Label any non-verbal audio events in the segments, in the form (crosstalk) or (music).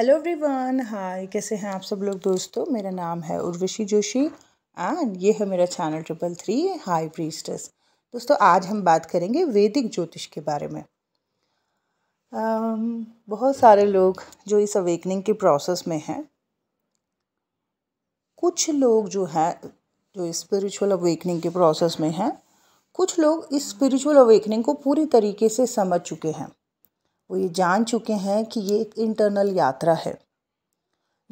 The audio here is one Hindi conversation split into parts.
हेलो एवरीवन हाय कैसे हैं आप सब लोग दोस्तों मेरा नाम है उर्वशी जोशी एंड ये है मेरा channel triple three high priestess दोस्तों आज हम बात करेंगे वैदिक ज्योतिष के बारे में um, बहुत सारे लोग जो इस अवेकनिंग के प्रोसेस में हैं कुछ लोग जो हैं जो स्पिरिचुअल अवेकनिंग के प्रोसेस में हैं कुछ लोग इस स्पिरिचुअल अवेकनिंग को पूरी तरीके से समझ चुके हैं वो ये जान चुके हैं कि ये एक इंटरनल यात्रा है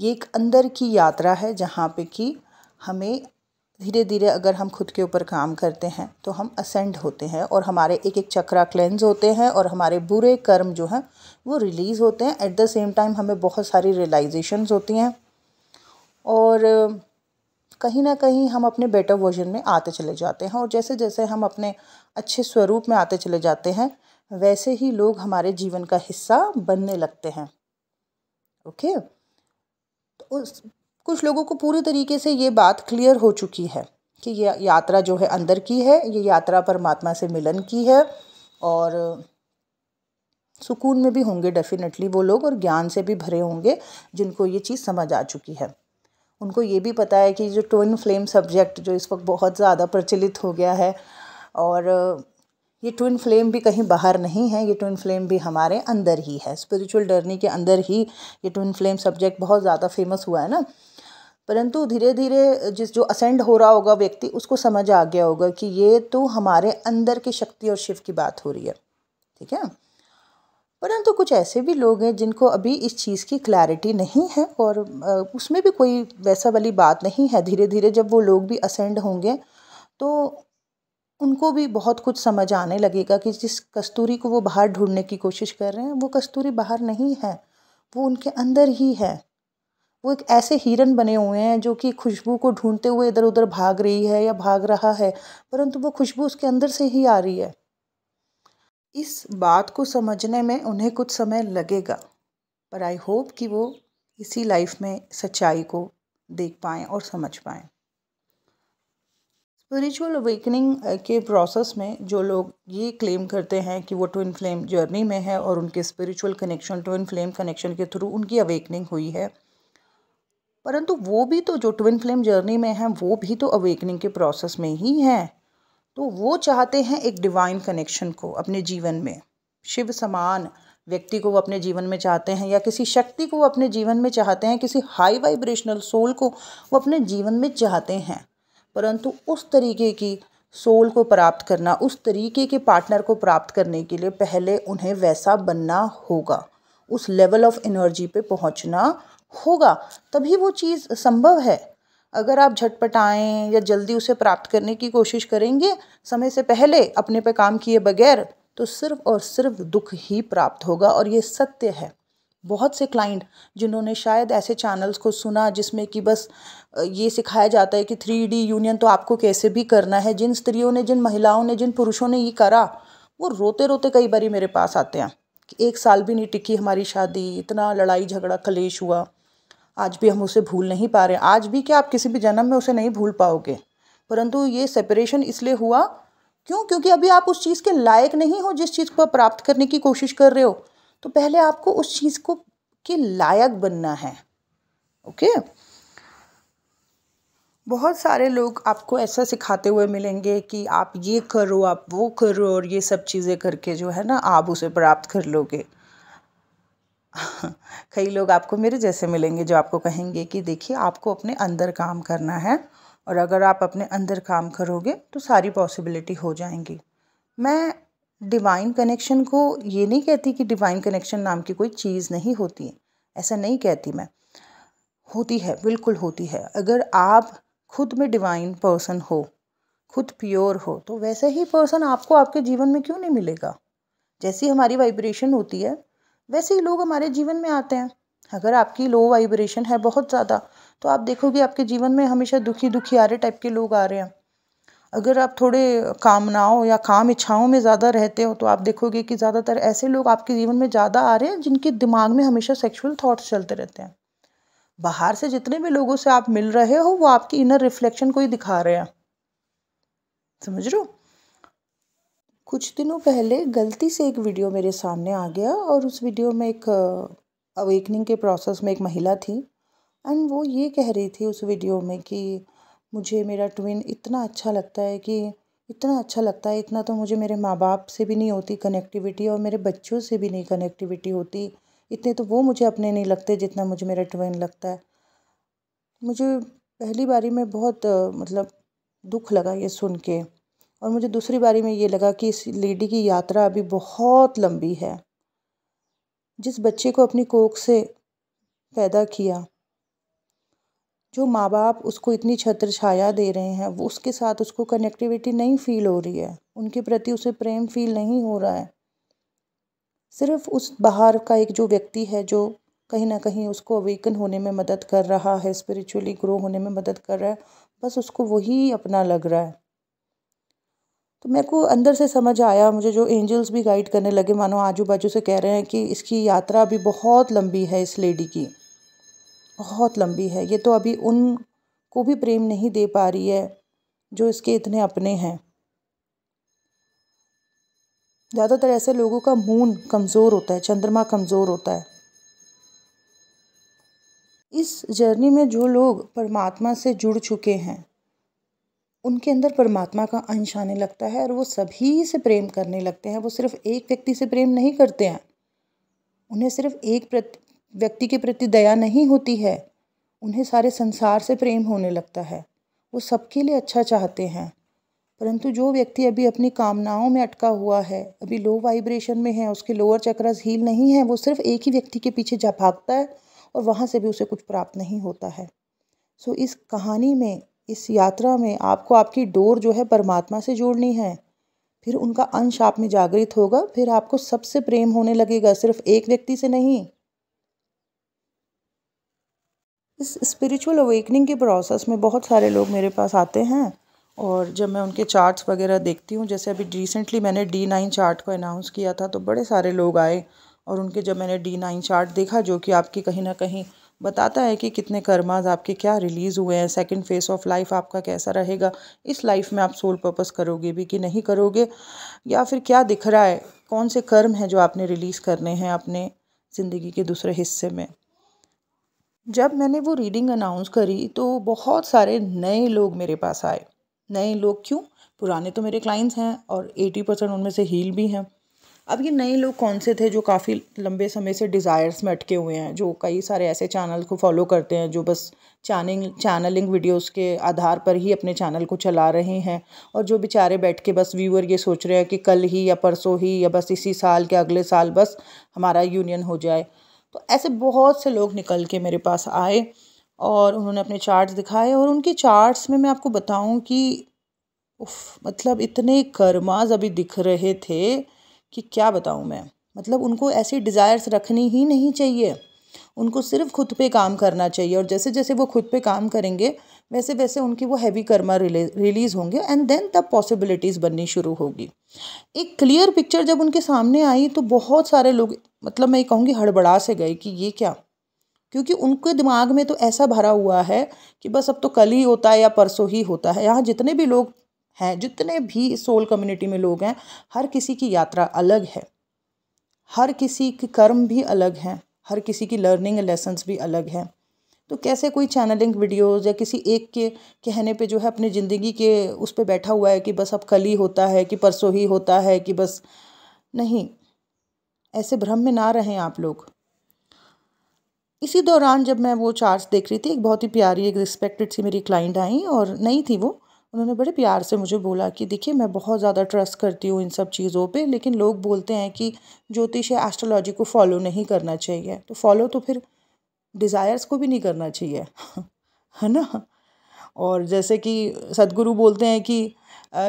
ये एक अंदर की यात्रा है जहाँ पे कि हमें धीरे धीरे अगर हम खुद के ऊपर काम करते हैं तो हम असेंड होते हैं और हमारे एक एक चक्रा क्लेंज होते हैं और हमारे बुरे कर्म जो हैं वो रिलीज़ होते हैं एट द सेम टाइम हमें बहुत सारी रियलाइजेशन होती हैं और कहीं ना कहीं हम अपने बेटर वर्जन में आते चले जाते हैं और जैसे जैसे हम अपने अच्छे स्वरूप में आते चले जाते हैं वैसे ही लोग हमारे जीवन का हिस्सा बनने लगते हैं ओके तो उस कुछ लोगों को पूरी तरीके से ये बात क्लियर हो चुकी है कि ये यात्रा जो है अंदर की है ये यात्रा परमात्मा से मिलन की है और सुकून में भी होंगे डेफिनेटली वो लोग और ज्ञान से भी भरे होंगे जिनको ये चीज़ समझ आ चुकी है उनको ये भी पता है कि जो ट्विन फ्लेम सब्जेक्ट जो इस वक्त बहुत ज़्यादा प्रचलित हो गया है और ये ट्विन फ्लेम भी कहीं बाहर नहीं है ये ट्विन फ्लेम भी हमारे अंदर ही है स्पिरिचुअल डर्नी के अंदर ही ये ट्विन फ्लेम सब्जेक्ट बहुत ज़्यादा फेमस हुआ है ना परंतु धीरे धीरे जिस जो असेंड हो रहा होगा व्यक्ति उसको समझ आ गया होगा कि ये तो हमारे अंदर की शक्ति और शिव की बात हो रही है ठीक है परंतु कुछ ऐसे भी लोग हैं जिनको अभी इस चीज़ की क्लैरिटी नहीं है और उसमें भी कोई वैसा वाली बात नहीं है धीरे धीरे जब वो लोग भी असेंड होंगे तो उनको भी बहुत कुछ समझ आने लगेगा कि जिस कस्तूरी को वो बाहर ढूंढने की कोशिश कर रहे हैं वो कस्तूरी बाहर नहीं है वो उनके अंदर ही है वो एक ऐसे हिरन बने हुए हैं जो कि खुशबू को ढूंढते हुए इधर उधर भाग रही है या भाग रहा है परंतु वो खुशबू उसके अंदर से ही आ रही है इस बात को समझने में उन्हें कुछ समय लगेगा पर आई होप कि वो इसी लाइफ में सच्चाई को देख पाएँ और समझ पाएँ स्पिरिचुअल तो अवेकनिंग के प्रोसेस में जो लोग ये क्लेम करते हैं कि वो ट्विन फ्लेम जर्नी में है और उनके spiritual connection twin flame connection के थ्रू उनकी अवेकनिंग हुई है परंतु वो भी तो जो ट्विन फ्लेम जर्नी में है वो भी तो अवेकनिंग के प्रोसेस में ही हैं तो वो चाहते हैं एक डिवाइन कनेक्शन को अपने जीवन में शिव समान व्यक्ति को वो अपने जीवन में चाहते हैं या किसी शक्ति को वो अपने जीवन में चाहते हैं किसी हाई वाइब्रेशनल सोल को वो अपने जीवन में चाहते हैं परंतु उस तरीके की सोल को प्राप्त करना उस तरीके के पार्टनर को प्राप्त करने के लिए पहले उन्हें वैसा बनना होगा उस लेवल ऑफ एनर्जी पे पहुंचना होगा तभी वो चीज़ संभव है अगर आप झटपट आएँ या जल्दी उसे प्राप्त करने की कोशिश करेंगे समय से पहले अपने पे काम किए बगैर तो सिर्फ और सिर्फ दुख ही प्राप्त होगा और ये सत्य है बहुत से क्लाइंट जिन्होंने शायद ऐसे चैनल्स को सुना जिसमें कि बस ये सिखाया जाता है कि थ्री डी यूनियन तो आपको कैसे भी करना है जिन स्त्रियों ने जिन महिलाओं ने जिन पुरुषों ने ये करा वो रोते रोते कई बार मेरे पास आते हैं कि एक साल भी नहीं टिकी हमारी शादी इतना लड़ाई झगड़ा कलेश हुआ आज भी हम उसे भूल नहीं पा रहे आज भी क्या आप किसी भी जन्म में उसे नहीं भूल पाओगे परंतु ये सेपरेशन इसलिए हुआ क्यों क्योंकि अभी आप उस चीज़ के लायक नहीं हो जिस चीज़ को प्राप्त करने की कोशिश कर रहे हो तो पहले आपको उस चीज़ को के लायक बनना है ओके बहुत सारे लोग आपको ऐसा सिखाते हुए मिलेंगे कि आप ये करो आप वो करो और ये सब चीज़ें करके जो है ना आप उसे प्राप्त कर लोगे (laughs) कई लोग आपको मेरे जैसे मिलेंगे जो आपको कहेंगे कि देखिए आपको अपने अंदर काम करना है और अगर आप अपने अंदर काम करोगे तो सारी पॉसिबिलिटी हो जाएंगी मैं डिवाइन कनेक्शन को ये नहीं कहती कि डिवाइन कनेक्शन नाम की कोई चीज़ नहीं होती है ऐसा नहीं कहती मैं होती है बिल्कुल होती है अगर आप खुद में डिवाइन पर्सन हो खुद प्योर हो तो वैसे ही पर्सन आपको आपके जीवन में क्यों नहीं मिलेगा जैसी हमारी वाइब्रेशन होती है वैसे ही लोग हमारे जीवन में आते हैं अगर आपकी लो वाइब्रेशन है बहुत ज़्यादा तो आप देखोगे आपके जीवन में हमेशा दुखी दुखी आ रहे टाइप के लोग आ रहे हैं अगर आप थोड़े कामनाओं या काम इच्छाओं में ज़्यादा रहते हो तो आप देखोगे कि ज़्यादातर ऐसे लोग आपके जीवन में ज़्यादा आ रहे हैं जिनके दिमाग में हमेशा सेक्सुअल थॉट्स चलते रहते हैं बाहर से जितने भी लोगों से आप मिल रहे हो वो आपकी इनर रिफ्लेक्शन को ही दिखा रहे हैं समझ रहे हो कुछ दिनों पहले गलती से एक वीडियो मेरे सामने आ गया और उस वीडियो में एक अवेकनिंग के प्रोसेस में एक महिला थी एंड वो ये कह रही थी उस वीडियो में कि मुझे मेरा ट्विन इतना अच्छा लगता है कि इतना अच्छा लगता है इतना तो मुझे मेरे माँ बाप से भी नहीं होती कनेक्टिविटी और मेरे बच्चों से भी नहीं कनेक्टिविटी होती इतने तो वो मुझे अपने नहीं लगते जितना मुझे मेरा ट्विन लगता है मुझे पहली बारी में बहुत मतलब दुख लगा ये सुन के और मुझे दूसरी बारी में ये लगा कि इस लेडी की यात्रा अभी बहुत लंबी है जिस बच्चे को अपनी कोख से पैदा किया जो माँ बाप उसको इतनी छत्र छाया दे रहे हैं वो उसके साथ उसको कनेक्टिविटी नहीं फील हो रही है उनके प्रति उसे प्रेम फील नहीं हो रहा है सिर्फ उस बाहर का एक जो व्यक्ति है जो कहीं ना कहीं उसको अवेकन होने में मदद कर रहा है स्पिरिचुअली ग्रो होने में मदद कर रहा है बस उसको वही अपना लग रहा है तो मेरे को अंदर से समझ आया मुझे जो एंजल्स भी गाइड करने लगे मानो आजू बाजू से कह रहे हैं कि इसकी यात्रा भी बहुत लंबी है इस लेडी की बहुत लंबी है ये तो अभी उन को भी प्रेम नहीं दे पा रही है जो इसके इतने अपने हैं ज़्यादातर ऐसे लोगों का मून कमज़ोर होता है चंद्रमा कमज़ोर होता है इस जर्नी में जो लोग परमात्मा से जुड़ चुके हैं उनके अंदर परमात्मा का अंश आने लगता है और वो सभी से प्रेम करने लगते हैं वो सिर्फ एक व्यक्ति से प्रेम नहीं करते हैं उन्हें सिर्फ एक व्यक्ति के प्रति दया नहीं होती है उन्हें सारे संसार से प्रेम होने लगता है वो सबके लिए अच्छा चाहते हैं परंतु जो व्यक्ति अभी अपनी कामनाओं में अटका हुआ है अभी लो वाइब्रेशन में है उसके लोअर चक्रस हील नहीं है वो सिर्फ एक ही व्यक्ति के पीछे जा भागता है और वहाँ से भी उसे कुछ प्राप्त नहीं होता है सो इस कहानी में इस यात्रा में आपको आपकी डोर जो है परमात्मा से जोड़नी है फिर उनका अंश आप में जागृत होगा फिर आपको सबसे प्रेम होने लगेगा सिर्फ एक व्यक्ति से नहीं इस स्पिरिचुअल अवेकनिंग के प्रोसेस में बहुत सारे लोग मेरे पास आते हैं और जब मैं उनके चार्ट्स वगैरह देखती हूँ जैसे अभी रिसेंटली मैंने डी नाइन चार्ट को अनाउंस किया था तो बड़े सारे लोग आए और उनके जब मैंने डी नाइन चार्ट देखा जो कि आपकी कहीं ना कहीं बताता है कि कितने कर्माज आपके क्या रिलीज़ हुए हैं सेकंड फेस ऑफ लाइफ आपका कैसा रहेगा इस लाइफ में आप सोल पर्पस करोगे भी कि नहीं करोगे या फिर क्या दिख रहा है कौन से कर्म हैं जो आपने रिलीज़ करने हैं अपने ज़िंदगी के दूसरे हिस्से में जब मैंने वो रीडिंग अनाउंस करी तो बहुत सारे नए लोग मेरे पास आए नए लोग क्यों पुराने तो मेरे क्लाइंट्स हैं और एटी परसेंट उनमें से हील भी हैं अब ये नए लोग कौन से थे जो काफ़ी लंबे समय से डिज़ायर्स में अटके हुए हैं जो कई सारे ऐसे चैनल को फॉलो करते हैं जो बस चैनिंग चैनलिंग वीडियोस के आधार पर ही अपने चैनल को चला रहे हैं और जो बेचारे बैठ के बस व्यूअर ये सोच रहे हैं कि कल ही या परसों ही या बस इसी साल के अगले साल बस हमारा यूनियन हो जाए तो ऐसे बहुत से लोग निकल के मेरे पास आए और उन्होंने अपने चार्ट्स दिखाए और उनके चार्ट्स में मैं आपको बताऊं कि उफ मतलब इतने कर्माज अभी दिख रहे थे कि क्या बताऊं मैं मतलब उनको ऐसी डिज़ायर्स रखनी ही नहीं चाहिए उनको सिर्फ खुद पे काम करना चाहिए और जैसे जैसे वो खुद पे काम करेंगे वैसे वैसे उनकी वो हैवी कर्मा रिलीज़ होंगे एंड देन तब पॉसिबिलिटीज़ बननी शुरू होगी एक क्लियर पिक्चर जब उनके सामने आई तो बहुत सारे लोग मतलब मैं ये कहूँगी हड़बड़ा से गए कि ये क्या क्योंकि उनके दिमाग में तो ऐसा भरा हुआ है कि बस अब तो कल ही होता है या परसों ही होता है यहाँ जितने भी लोग हैं जितने भी सोल कम्युनिटी में लोग हैं हर किसी की यात्रा अलग है हर किसी के कर्म भी अलग हैं हर किसी की लर्निंग लेसन्स भी अलग हैं तो कैसे कोई चैनलिंग वीडियोस या किसी एक के कहने पे जो है अपनी ज़िंदगी के उस पर बैठा हुआ है कि बस अब कल ही होता है कि परसों ही होता है कि बस नहीं ऐसे भ्रम में ना रहें आप लोग इसी दौरान जब मैं वो चार्ज देख रही थी एक बहुत ही प्यारी एक रिस्पेक्टेड सी मेरी क्लाइंट आई और नहीं थी वो उन्होंने बड़े प्यार से मुझे बोला कि देखिए मैं बहुत ज़्यादा ट्रस्ट करती हूँ इन सब चीज़ों पे लेकिन लोग बोलते हैं कि ज्योतिष या एस्ट्रोलॉजी को फॉलो नहीं करना चाहिए तो फॉलो तो फिर डिज़ायर्स को भी नहीं करना चाहिए है ना और जैसे कि सदगुरु बोलते हैं कि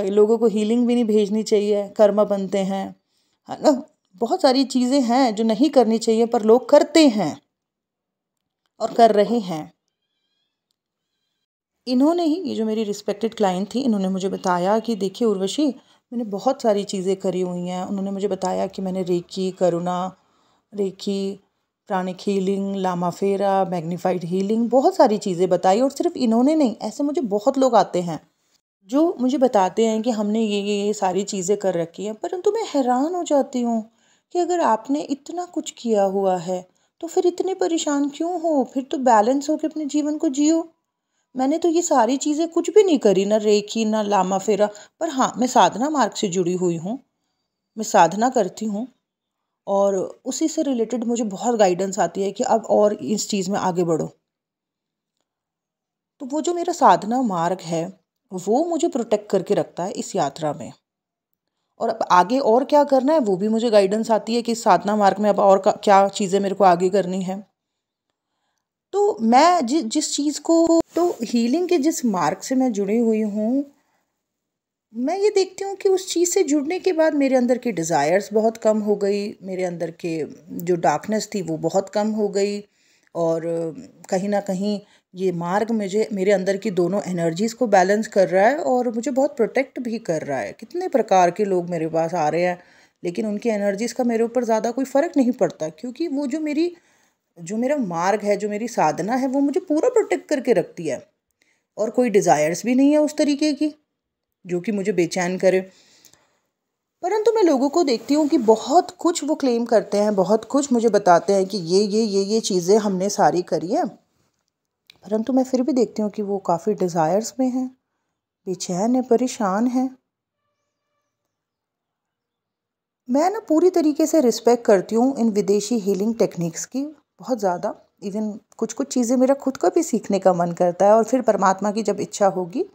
लोगों को हीलिंग भी नहीं भेजनी चाहिए कर्मा बनते हैं है ना बहुत सारी चीज़ें हैं जो नहीं करनी चाहिए पर लोग करते हैं और कर रहे हैं इन्होंने ही ये जो मेरी रिस्पेक्टेड क्लाइंट थी इन्होंने मुझे बताया कि देखिए उर्वशी मैंने बहुत सारी चीज़ें करी हुई हैं उन्होंने मुझे बताया कि मैंने रेखी करुणा रेखी प्राणिक हीलिंग लामा फेरा मैग्नीफाइड हीलिंग बहुत सारी चीज़ें बताई और सिर्फ इन्होंने नहीं ऐसे मुझे बहुत लोग आते हैं जो मुझे बताते हैं कि हमने ये ये ये सारी चीज़ें कर रखी हैं परंतु मैं हैरान हो जाती हूँ कि अगर आपने इतना कुछ किया हुआ है तो फिर इतने परेशान क्यों हो फिर तो बैलेंस होकर अपने जीवन को जियो मैंने तो ये सारी चीज़ें कुछ भी नहीं करी ना रेखी ना लामा फेरा पर हाँ मैं साधना मार्ग से जुड़ी हुई हूँ मैं साधना करती हूँ और उसी से रिलेटेड मुझे बहुत गाइडेंस आती है कि अब और इस चीज़ में आगे बढ़ो तो वो जो मेरा साधना मार्ग है वो मुझे प्रोटेक्ट करके रखता है इस यात्रा में और अब आगे और क्या करना है वो भी मुझे गाइडेंस आती है कि साधना मार्ग में अब और क्या चीज़ें मेरे को आगे करनी है तो मैं जि, जिस चीज़ को तो हीलिंग के जिस मार्ग से मैं जुड़ी हुई हूँ मैं ये देखती हूँ कि उस चीज़ से जुड़ने के बाद मेरे अंदर की डिज़ायर्स बहुत कम हो गई मेरे अंदर के जो डार्कनेस थी वो बहुत कम हो गई और कहीं ना कहीं ये मार्ग मुझे मेरे अंदर की दोनों एनर्जीज़ को बैलेंस कर रहा है और मुझे बहुत प्रोटेक्ट भी कर रहा है कितने प्रकार के लोग मेरे पास आ रहे हैं लेकिन उनकी एनर्जीज़ का मेरे ऊपर ज़्यादा कोई फ़र्क नहीं पड़ता क्योंकि वो जो मेरी जो मेरा मार्ग है जो मेरी साधना है वो मुझे पूरा प्रोटेक्ट करके रखती है और कोई डिज़ायर्स भी नहीं है उस तरीके की जो कि मुझे बेचैन करे परंतु मैं लोगों को देखती हूँ कि बहुत कुछ वो क्लेम करते हैं बहुत कुछ मुझे बताते हैं कि ये ये ये ये चीज़ें हमने सारी करी हैं परंतु मैं फिर भी देखती हूँ कि वो काफ़ी डिज़ायर्स में हैं बेचैन है परेशान है मैं ना पूरी तरीके से रिस्पेक्ट करती हूँ इन विदेशी हीलिंग टेक्निक्स की बहुत ज़्यादा इवन कुछ कुछ चीज़ें मेरा खुद का भी सीखने का मन करता है और फिर परमात्मा की जब इच्छा होगी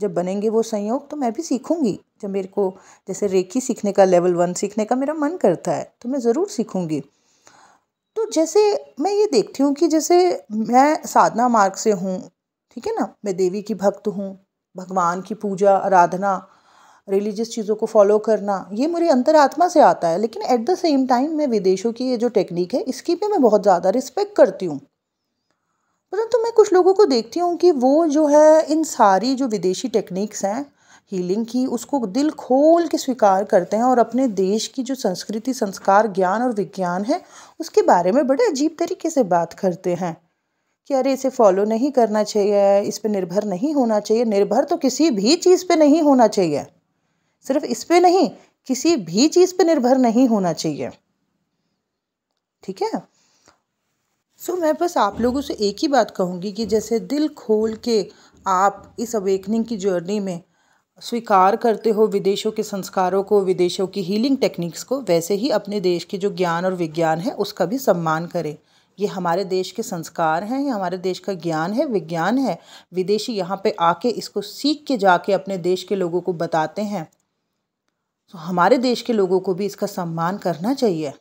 जब बनेंगे वो संयोग तो मैं भी सीखूंगी जब मेरे को जैसे रेखी सीखने का लेवल वन सीखने का मेरा मन करता है तो मैं ज़रूर सीखूंगी तो जैसे मैं ये देखती हूँ कि जैसे मैं साधना मार्ग से हूँ ठीक है ना मैं देवी की भक्त हूँ भगवान की पूजा आराधना रिलीजियस चीज़ों को फॉलो करना ये मेरे अंतरात्मा से आता है लेकिन एट द सेम टाइम मैं विदेशों की ये जो टेक्निक है इसकी भी मैं बहुत ज़्यादा रिस्पेक्ट करती हूँ परंतु मैं कुछ लोगों को देखती हूँ कि वो जो है इन सारी जो विदेशी टेक्निक्स हैं हीलिंग की उसको दिल खोल के स्वीकार करते हैं और अपने देश की जो संस्कृति संस्कार ज्ञान और विज्ञान है उसके बारे में बड़े अजीब तरीके से बात करते हैं कि अरे इसे फॉलो नहीं करना चाहिए इस पर निर्भर नहीं होना चाहिए निर्भर तो किसी भी चीज़ पर नहीं होना चाहिए सिर्फ इस पर नहीं किसी भी चीज़ पर निर्भर नहीं होना चाहिए ठीक है सो मैं बस आप लोगों से एक ही बात कहूँगी कि जैसे दिल खोल के आप इस अवेकनिंग की जर्नी में स्वीकार करते हो विदेशों के संस्कारों को विदेशों की हीलिंग टेक्निक्स को वैसे ही अपने देश के जो ज्ञान और विज्ञान है उसका भी सम्मान करें ये हमारे देश के संस्कार हैं ये हमारे देश का ज्ञान है विज्ञान है विदेशी यहाँ पे आके इसको सीख के जाके अपने देश के लोगों को बताते हैं तो हमारे देश के लोगों को भी इसका सम्मान करना चाहिए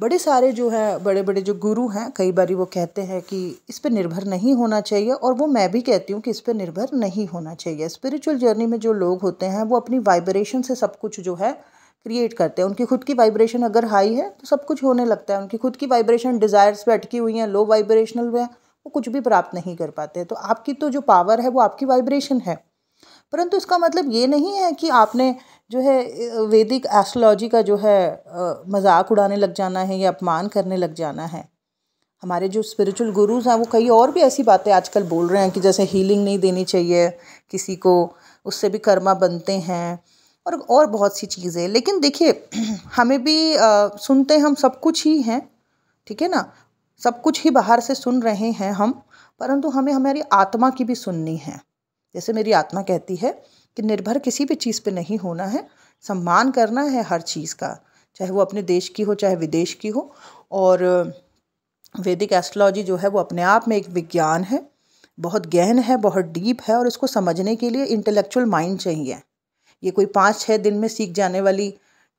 बड़े सारे जो है बड़े बड़े जो गुरु हैं कई बार वो कहते हैं कि इस पर निर्भर नहीं होना चाहिए और वो मैं भी कहती हूँ कि इस पर निर्भर नहीं होना चाहिए स्पिरिचुअल जर्नी में जो लोग होते हैं वो अपनी वाइब्रेशन से सब कुछ जो है क्रिएट करते हैं उनकी खुद की वाइब्रेशन अगर हाई है तो सब कुछ होने लगता है उनकी खुद की वाइब्रेशन डिज़ायर्स पर अटकी हुई हैं लो वाइब्रेशनल हैं वो कुछ भी प्राप्त नहीं कर पाते तो आपकी तो जो पावर है वो आपकी वाइब्रेशन है परंतु इसका मतलब ये नहीं है कि आपने जो है वैदिक एस्ट्रोलॉजी का जो है मजाक उड़ाने लग जाना है या अपमान करने लग जाना है हमारे जो स्पिरिचुअल गुरुज हैं वो कई और भी ऐसी बातें आजकल बोल रहे हैं कि जैसे हीलिंग नहीं देनी चाहिए किसी को उससे भी कर्मा बनते हैं और और बहुत सी चीज़ें लेकिन देखिए (clears throat) हमें भी आ, सुनते हम सब कुछ ही हैं ठीक है ना सब कुछ ही बाहर से सुन रहे हैं हम परंतु हमें हमारी आत्मा की भी सुननी है जैसे मेरी आत्मा कहती है कि निर्भर किसी भी चीज़ पे नहीं होना है सम्मान करना है हर चीज़ का चाहे वो अपने देश की हो चाहे विदेश की हो और वैदिक एस्ट्रोलॉजी जो है वो अपने आप में एक विज्ञान है बहुत गहन है बहुत डीप है और इसको समझने के लिए इंटेलेक्चुअल माइंड चाहिए ये कोई पाँच छः दिन में सीख जाने वाली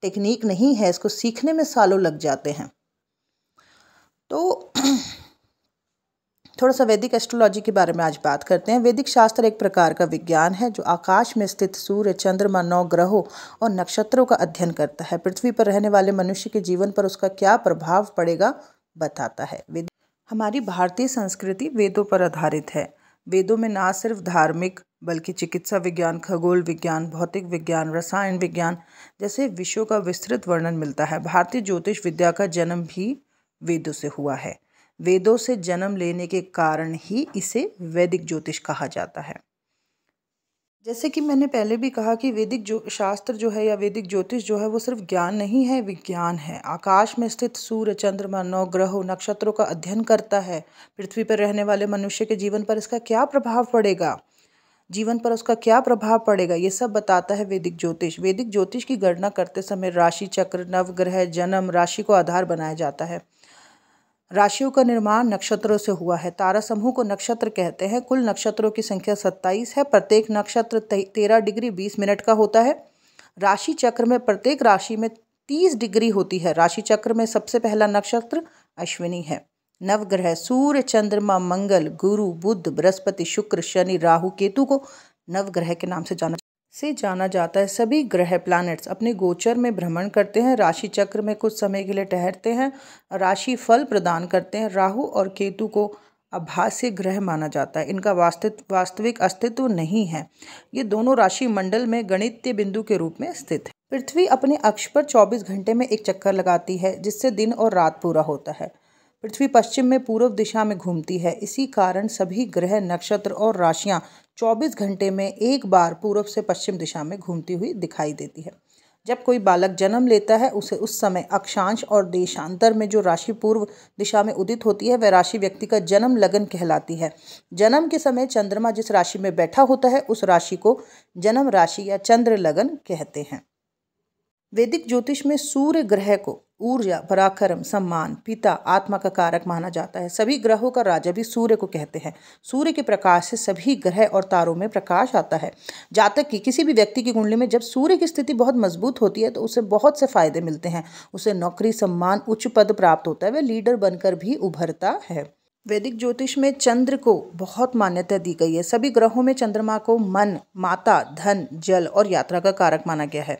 टेक्निक नहीं है इसको सीखने में सालों लग जाते हैं तो थोड़ा सा वैदिक एस्ट्रोलॉजी के बारे में आज बात करते हैं वैदिक शास्त्र एक प्रकार का विज्ञान है जो आकाश में स्थित सूर्य चंद्रमा नौ ग्रहों और नक्षत्रों का अध्ययन करता है पृथ्वी पर रहने वाले मनुष्य के जीवन पर उसका क्या प्रभाव पड़ेगा बताता है हमारी भारतीय संस्कृति वेदों पर आधारित है वेदों में ना सिर्फ धार्मिक बल्कि चिकित्सा विज्ञान खगोल विज्ञान भौतिक विज्ञान रसायन विज्ञान जैसे विषयों का विस्तृत वर्णन मिलता है भारतीय ज्योतिष विद्या का जन्म भी वेदों से हुआ है वेदों से जन्म लेने के कारण ही इसे वैदिक ज्योतिष कहा जाता है जैसे कि मैंने पहले भी कहा कि वैदिक जो शास्त्र जो है या वैदिक ज्योतिष जो है वो सिर्फ ज्ञान नहीं है विज्ञान है आकाश में स्थित सूर्य चंद्रमा नौ ग्रहों नक्षत्रों का अध्ययन करता है पृथ्वी पर रहने वाले मनुष्य के जीवन पर इसका क्या प्रभाव पड़ेगा जीवन पर उसका क्या प्रभाव पड़ेगा ये सब बताता है वैदिक ज्योतिष वैदिक ज्योतिष की गणना करते समय राशि चक्र नवग्रह जन्म राशि को आधार बनाया जाता है राशियों का निर्माण नक्षत्रों से हुआ है तारा समूह को नक्षत्र कहते हैं कुल नक्षत्रों की संख्या सत्ताईस है प्रत्येक नक्षत्र तेरह डिग्री बीस मिनट का होता है राशि चक्र में प्रत्येक राशि में तीस डिग्री होती है राशि चक्र में सबसे पहला नक्षत्र अश्विनी है नवग्रह सूर्य चंद्रमा मंगल गुरु बुद्ध बृहस्पति शुक्र शनि राहु केतु को नवग्रह के नाम से जाना से जाना जाता है सभी ग्रह प्लैनेट्स अपने गोचर में भ्रमण करते हैं राशि चक्र में कुछ समय के लिए ठहरते हैं राशि फल प्रदान करते हैं राहु और केतु को अभाष्य ग्रह माना जाता है इनका वास्तव वास्तविक अस्तित्व नहीं है ये दोनों राशि मंडल में गणित्य बिंदु के रूप में स्थित है पृथ्वी अपने अक्ष पर 24 घंटे में एक चक्कर लगाती है जिससे दिन और रात पूरा होता है पृथ्वी पश्चिम में पूर्व दिशा में घूमती है इसी कारण सभी ग्रह नक्षत्र और राशियां 24 घंटे में एक बार पूर्व से पश्चिम दिशा में घूमती हुई दिखाई देती है जब कोई बालक जन्म लेता है उसे उस समय अक्षांश और देशांतर में जो राशि पूर्व दिशा में उदित होती है वह राशि व्यक्ति का जन्म लगन कहलाती है जन्म के समय चंद्रमा जिस राशि में बैठा होता है उस राशि को जन्म राशि या चंद्र लगन कहते हैं वैदिक ज्योतिष में सूर्य ग्रह को ऊर्जा पराक्रम सम्मान पिता आत्मा का कारक माना जाता है सभी ग्रहों का राजा भी सूर्य को कहते हैं सूर्य के प्रकाश से सभी ग्रह और तारों में प्रकाश आता है जातक की किसी भी व्यक्ति की कुंडली में जब सूर्य की स्थिति बहुत मजबूत होती है तो उसे बहुत से फायदे मिलते हैं उसे नौकरी सम्मान उच्च पद प्राप्त होता है वह लीडर बनकर भी उभरता है वैदिक ज्योतिष में चंद्र को बहुत मान्यता दी गई है सभी ग्रहों में चंद्रमा को मन माता धन जल और यात्रा का कारक माना गया है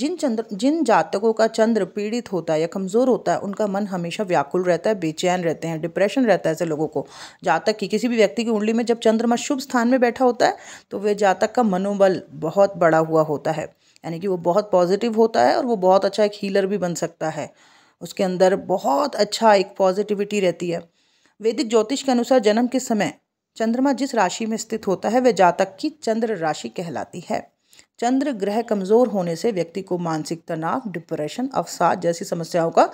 जिन चंद्र जिन जातकों का चंद्र पीड़ित होता है या कमज़ोर होता है उनका मन हमेशा व्याकुल रहता है बेचैन रहते हैं डिप्रेशन रहता है ऐसे लोगों को जातक की किसी भी व्यक्ति की उंगली में जब चंद्रमा शुभ स्थान में बैठा होता है तो वह जातक का मनोबल बहुत बड़ा हुआ होता है यानी कि वो बहुत पॉजिटिव होता है और वो बहुत अच्छा एक हीलर भी बन सकता है उसके अंदर बहुत अच्छा एक पॉजिटिविटी रहती है वैदिक ज्योतिष के अनुसार जन्म के समय चंद्रमा जिस राशि में स्थित होता है वह जातक की चंद्र राशि कहलाती है चंद्र ग्रह कमज़ोर होने से व्यक्ति को मानसिक तनाव डिप्रेशन अवसाद जैसी समस्याओं का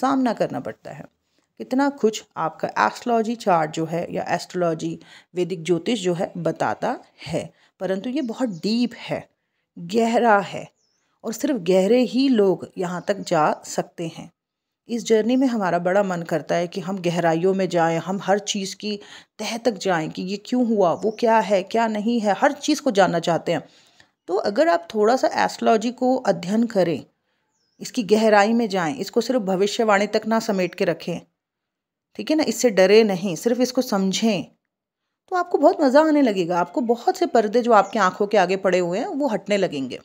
सामना करना पड़ता है कितना कुछ आपका एस्ट्रोलॉजी चार्ट जो है या एस्ट्रोलॉजी वैदिक ज्योतिष जो है बताता है परंतु ये बहुत डीप है गहरा है और सिर्फ गहरे ही लोग यहाँ तक जा सकते हैं इस जर्नी में हमारा बड़ा मन करता है कि हम गहराइयों में जाएं हम हर चीज़ की तह तक जाएं कि ये क्यों हुआ वो क्या है क्या नहीं है हर चीज़ को जानना चाहते हैं तो अगर आप थोड़ा सा एस्ट्रोलॉजी को अध्ययन करें इसकी गहराई में जाएं इसको सिर्फ भविष्यवाणी तक ना समेट के रखें ठीक है ना इससे डरे नहीं सिर्फ इसको समझें तो आपको बहुत मज़ा आने लगेगा आपको बहुत से पर्दे जो आपकी आंखों के आगे पड़े हुए हैं वो हटने लगेंगे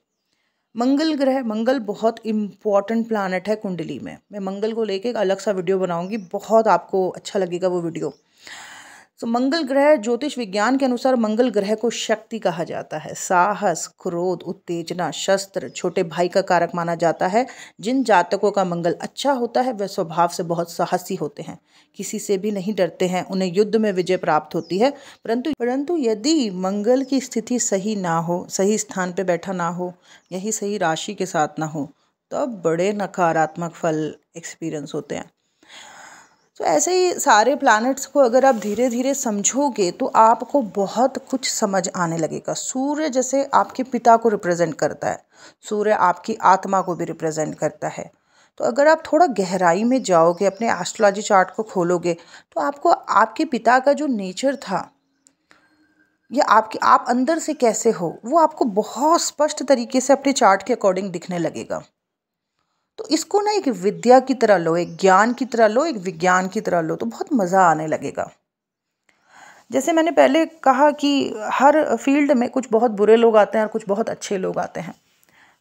मंगल ग्रह मंगल बहुत इम्पॉर्टेंट प्लानट है कुंडली में मैं मंगल को लेके एक अलग सा वीडियो बनाऊंगी बहुत आपको अच्छा लगेगा वो वीडियो तो मंगल ग्रह ज्योतिष विज्ञान के अनुसार मंगल ग्रह को शक्ति कहा जाता है साहस क्रोध उत्तेजना शस्त्र छोटे भाई का कारक माना जाता है जिन जातकों का मंगल अच्छा होता है वह स्वभाव से बहुत साहसी होते हैं किसी से भी नहीं डरते हैं उन्हें युद्ध में विजय प्राप्त होती है परंतु परंतु यदि मंगल की स्थिति सही ना हो सही स्थान पर बैठा ना हो यही सही राशि के साथ ना हो तब तो बड़े नकारात्मक फल एक्सपीरियंस होते हैं तो ऐसे ही सारे प्लैनेट्स को अगर आप धीरे धीरे समझोगे तो आपको बहुत कुछ समझ आने लगेगा सूर्य जैसे आपके पिता को रिप्रेजेंट करता है सूर्य आपकी आत्मा को भी रिप्रेजेंट करता है तो अगर आप थोड़ा गहराई में जाओगे अपने एस्ट्रोलॉजी चार्ट को खोलोगे तो आपको आपके पिता का जो नेचर था या आपके आप अंदर से कैसे हो वो आपको बहुत स्पष्ट तरीके से अपने चार्ट के अकॉर्डिंग दिखने लगेगा तो इसको ना एक विद्या की तरह लो एक ज्ञान की तरह लो एक विज्ञान की तरह लो तो बहुत मज़ा आने लगेगा जैसे मैंने पहले कहा कि हर फील्ड में कुछ बहुत बुरे लोग आते हैं और कुछ बहुत अच्छे लोग आते हैं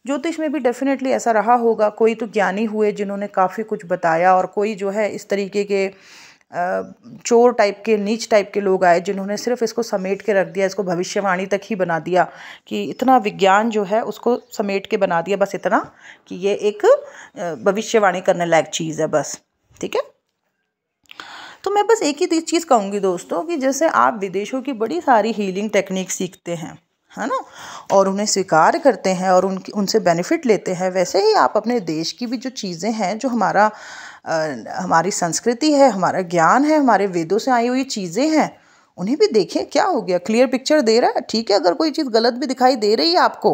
ज्योतिष में भी डेफिनेटली ऐसा रहा होगा कोई तो ज्ञानी हुए जिन्होंने काफ़ी कुछ बताया और कोई जो है इस तरीके के चोर टाइप के नीच टाइप के लोग आए जिन्होंने सिर्फ इसको समेट के रख दिया इसको भविष्यवाणी तक ही बना दिया कि इतना विज्ञान जो है उसको समेट के बना दिया बस इतना कि ये एक भविष्यवाणी करने लायक चीज़ है बस ठीक है तो मैं बस एक ही चीज़ कहूँगी दोस्तों कि जैसे आप विदेशों की बड़ी सारी हीलिंग टेक्निक सीखते हैं है ना और उन्हें स्वीकार करते हैं और उनकी उनसे बेनिफिट लेते हैं वैसे ही आप अपने देश की भी जो चीज़ें हैं जो हमारा हमारी संस्कृति है हमारा ज्ञान है हमारे वेदों से आई हुई चीज़ें हैं उन्हें भी देखें क्या हो गया क्लियर पिक्चर दे रहा है ठीक है अगर कोई चीज़ गलत भी दिखाई दे रही है आपको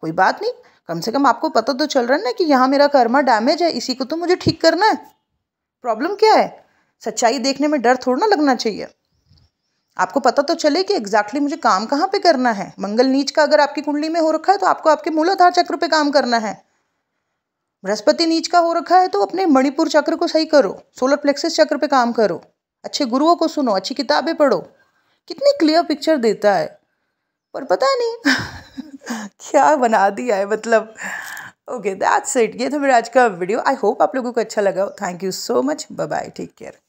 कोई बात नहीं कम से कम आपको पता तो चल रहा है ना कि यहाँ मेरा कर्मा डैमेज है इसी को तो मुझे ठीक करना है प्रॉब्लम क्या है सच्चाई देखने में डर थोड़ा ना लगना चाहिए आपको पता तो चले कि एग्जैक्टली मुझे काम कहाँ पे करना है मंगल नीच का अगर आपकी कुंडली में हो रखा है तो आपको आपके मूलाधार चक्र पे काम करना है बृहस्पति नीच का हो रखा है तो अपने मणिपुर चक्र को सही करो सोलर प्लेक्सिस चक्र पे काम करो अच्छे गुरुओं को सुनो अच्छी किताबें पढ़ो कितनी क्लियर पिक्चर देता है पर पता नहीं (laughs) क्या बना दिया है मतलब ओके दैट्स इट ये था मेरा आज का वीडियो आई होप आप लोगों को अच्छा लगा thank you so much bye bye take care